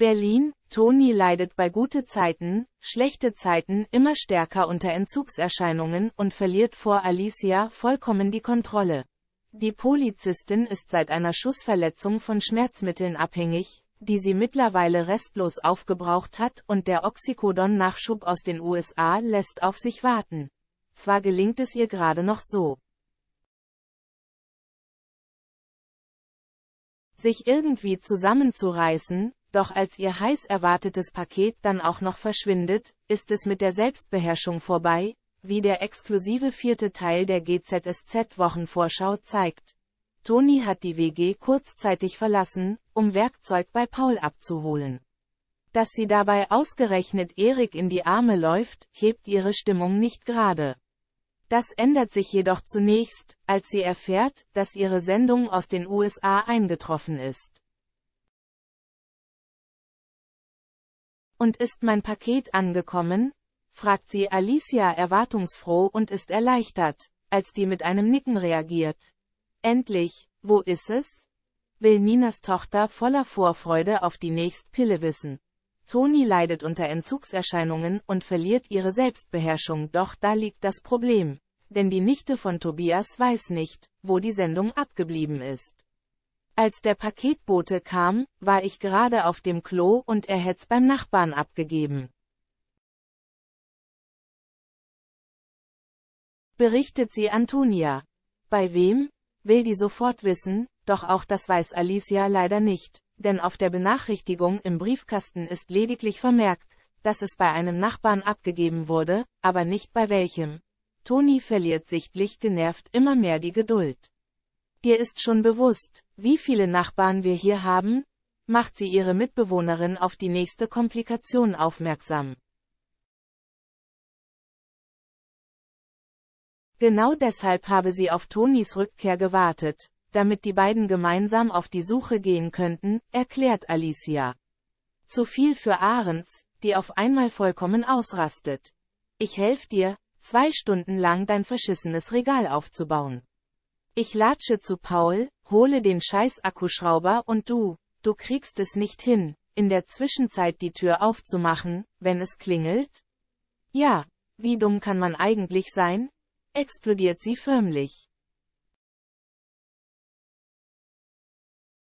Berlin, Toni leidet bei gute Zeiten, schlechte Zeiten immer stärker unter Entzugserscheinungen und verliert vor Alicia vollkommen die Kontrolle. Die Polizistin ist seit einer Schussverletzung von Schmerzmitteln abhängig, die sie mittlerweile restlos aufgebraucht hat und der Oxycodon-Nachschub aus den USA lässt auf sich warten. Zwar gelingt es ihr gerade noch so. sich irgendwie zusammenzureißen, doch als ihr heiß erwartetes Paket dann auch noch verschwindet, ist es mit der Selbstbeherrschung vorbei, wie der exklusive vierte Teil der GZSZ-Wochenvorschau zeigt. Toni hat die WG kurzzeitig verlassen, um Werkzeug bei Paul abzuholen. Dass sie dabei ausgerechnet Erik in die Arme läuft, hebt ihre Stimmung nicht gerade. Das ändert sich jedoch zunächst, als sie erfährt, dass ihre Sendung aus den USA eingetroffen ist. Und ist mein Paket angekommen? fragt sie Alicia erwartungsfroh und ist erleichtert, als die mit einem Nicken reagiert. Endlich, wo ist es? Will Ninas Tochter voller Vorfreude auf die nächste Pille wissen. Toni leidet unter Entzugserscheinungen und verliert ihre Selbstbeherrschung, doch da liegt das Problem. Denn die Nichte von Tobias weiß nicht, wo die Sendung abgeblieben ist. Als der Paketbote kam, war ich gerade auf dem Klo und er hätt's beim Nachbarn abgegeben. Berichtet sie Antonia. Bei wem? Will die sofort wissen, doch auch das weiß Alicia leider nicht, denn auf der Benachrichtigung im Briefkasten ist lediglich vermerkt, dass es bei einem Nachbarn abgegeben wurde, aber nicht bei welchem. Toni verliert sichtlich genervt immer mehr die Geduld. Dir ist schon bewusst, wie viele Nachbarn wir hier haben? macht sie ihre Mitbewohnerin auf die nächste Komplikation aufmerksam. Genau deshalb habe sie auf Tonis Rückkehr gewartet, damit die beiden gemeinsam auf die Suche gehen könnten, erklärt Alicia. Zu viel für Ahrens, die auf einmal vollkommen ausrastet. Ich helf dir, zwei Stunden lang dein verschissenes Regal aufzubauen. Ich latsche zu Paul, hole den scheiß Akkuschrauber und du, du kriegst es nicht hin, in der Zwischenzeit die Tür aufzumachen, wenn es klingelt? Ja, wie dumm kann man eigentlich sein? explodiert sie förmlich.